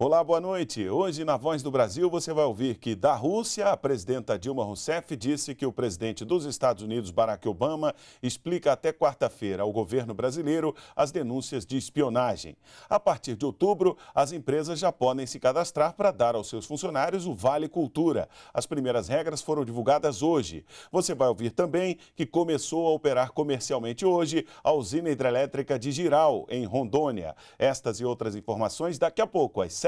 Olá, boa noite. Hoje, na Voz do Brasil, você vai ouvir que, da Rússia, a presidenta Dilma Rousseff disse que o presidente dos Estados Unidos, Barack Obama, explica até quarta-feira ao governo brasileiro as denúncias de espionagem. A partir de outubro, as empresas já podem se cadastrar para dar aos seus funcionários o Vale Cultura. As primeiras regras foram divulgadas hoje. Você vai ouvir também que começou a operar comercialmente hoje a usina hidrelétrica de Giral, em Rondônia. Estas e outras informações daqui a pouco, às 7